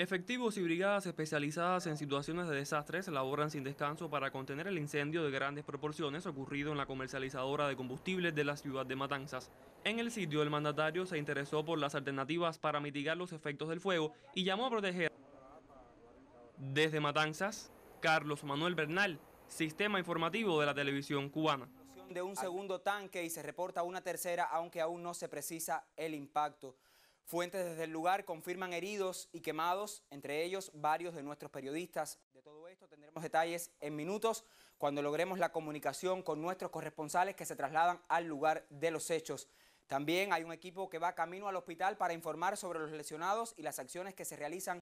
Efectivos y brigadas especializadas en situaciones de desastres laboran sin descanso para contener el incendio de grandes proporciones ocurrido en la comercializadora de combustibles de la ciudad de Matanzas. En el sitio, el mandatario se interesó por las alternativas para mitigar los efectos del fuego y llamó a proteger. Desde Matanzas, Carlos Manuel Bernal, Sistema Informativo de la Televisión Cubana. De un segundo tanque y se reporta una tercera, aunque aún no se precisa el impacto. Fuentes desde el lugar confirman heridos y quemados, entre ellos varios de nuestros periodistas. De todo esto tendremos detalles en minutos cuando logremos la comunicación con nuestros corresponsales que se trasladan al lugar de los hechos. También hay un equipo que va camino al hospital para informar sobre los lesionados y las acciones que se realizan